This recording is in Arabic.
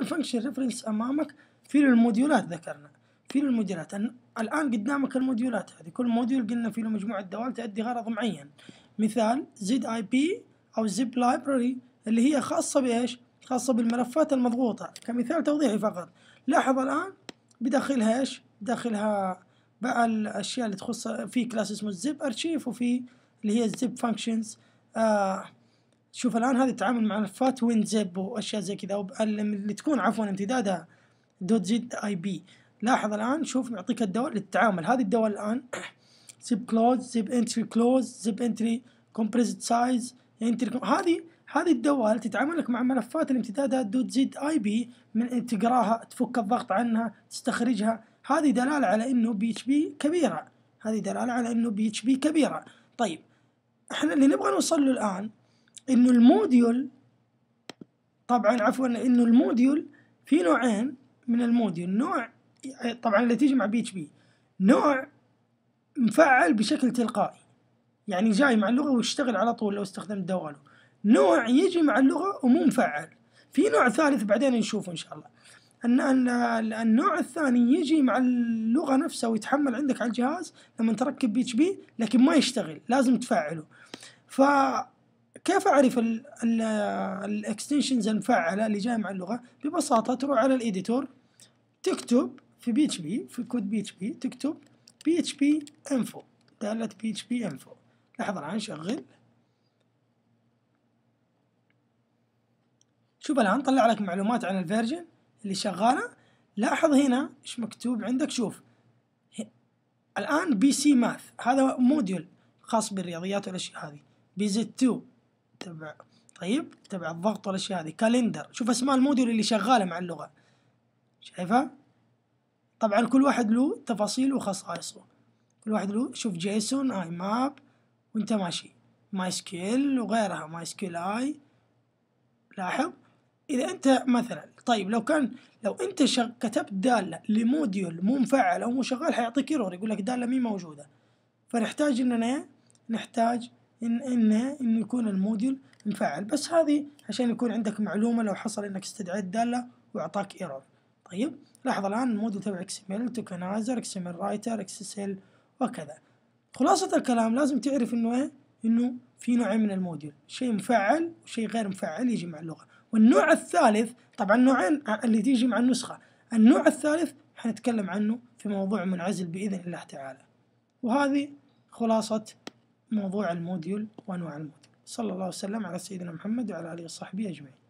الفانكشن ريفرنس امامك في الموديولات ذكرنا في الموديولات الان قدامك الموديولات هذه كل موديول قلنا في له مجموعه دوال تؤدي غرض معين مثال زد اي بي او زب لايبراري اللي هي خاصه بايش خاصه بالملفات المضغوطه كمثال توضيحي فقط لاحظ الان بداخلها ايش بداخلها بقى الاشياء اللي تخص في كلاس اسمه الزب ارشيف وفي اللي هي الزب فانكشنز آه شوف الان هذه تتعامل مع ملفات وين زب واشياء زي كذا اللي تكون عفوا امتدادها دوت زد اي بي لاحظ الان شوف يعطيك الدول للتعامل هذه الدول الان زيب كلوز زب انتري كلوز زب انتري كومبريزد سايز انتري هذه هذه الدول تتعامل لك مع ملفات الامتدادات دوت زد اي بي من تقراها تفك الضغط عنها تستخرجها هذه دلاله على انه بي اتش بي كبيره هذه دلاله على انه بي اتش بي كبيره طيب احنا اللي نبغى نوصل له الان انه الموديول طبعا عفوا انه الموديول في نوعين من الموديول نوع طبعا اللي تيجي مع بي اتش بي نوع مفعل بشكل تلقائي يعني جاي مع اللغه ويشتغل على طول لو استخدمت دواله نوع يجي مع اللغه ومو مفعل في نوع ثالث بعدين نشوفه ان شاء الله النوع الثاني يجي مع اللغه نفسها ويتحمل عندك على الجهاز لما تركب بي اتش بي لكن ما يشتغل لازم تفعله ف كيف اعرف الاكستنشنز المفعله اللي جايه مع اللغه ببساطه تروح على الايديتور تكتب في بي اتش بي في كود بي اتش بي تكتب بي اتش بي انفو داله بي اتش بي انفو لحظه الان شغل شوف الان طلع لك معلومات عن الفيرجن اللي شغاله لاحظ هنا ايش مكتوب عندك شوف الان بي سي ماث هذا موديول خاص بالرياضيات والاشياء هذه بي زد 2 تبع طيب تبع الضغط والاشياء هذه كالندر شوف اسماء الموديول اللي شغاله مع اللغه شايفها طبعا كل واحد له تفاصيله وخصائصه كل واحد له شوف جيسون اي ماب وانت ماشي ماي سكيل وغيرها ماي سكيل اي لاحظ اذا انت مثلا طيب لو كان لو انت شغ... كتبت داله لموديول مو مفعل او مو شغال حيعطيك ايرور يقول لك داله مي موجوده فنحتاج اننا نحتاج إن ان إن يكون الموديول مفعل بس هذه عشان يكون عندك معلومة لو حصل إنك استدعيت دالة وأعطاك ايرور طيب لاحظ الآن الموديول تبع ال توكنايزر ال رايتر ال وكذا خلاصة الكلام لازم تعرف إنه إيه إنه في نوعين من الموديول شيء مفعل وشيء غير مفعل يجي مع اللغة والنوع الثالث طبعا نوعين اللي تيجي مع النسخة النوع الثالث حنتكلم عنه في موضوع منعزل بإذن الله تعالى وهذه خلاصة موضوع الموديول وأنواع الموديول صلى الله وسلم على سيدنا محمد وعلى آله وصحبه أجمعين